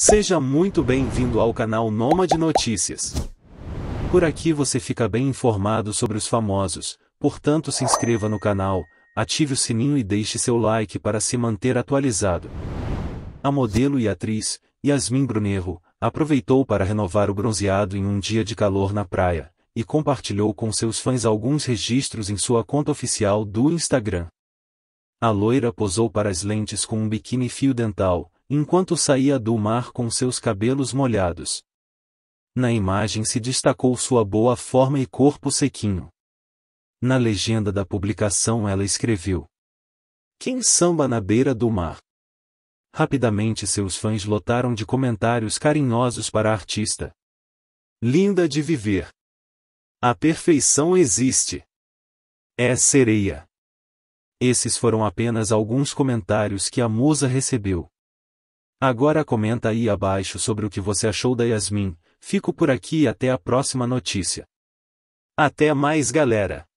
Seja muito bem-vindo ao canal Noma de Notícias. Por aqui você fica bem informado sobre os famosos, portanto se inscreva no canal, ative o sininho e deixe seu like para se manter atualizado. A modelo e atriz, Yasmin Brunerro, aproveitou para renovar o bronzeado em um dia de calor na praia, e compartilhou com seus fãs alguns registros em sua conta oficial do Instagram. A loira posou para as lentes com um biquíni fio dental, enquanto saía do mar com seus cabelos molhados. Na imagem se destacou sua boa forma e corpo sequinho. Na legenda da publicação ela escreveu: Quem samba na beira do mar? Rapidamente seus fãs lotaram de comentários carinhosos para a artista. Linda de viver. A perfeição existe. É sereia. Esses foram apenas alguns comentários que a musa recebeu. Agora comenta aí abaixo sobre o que você achou da Yasmin, fico por aqui e até a próxima notícia. Até mais galera!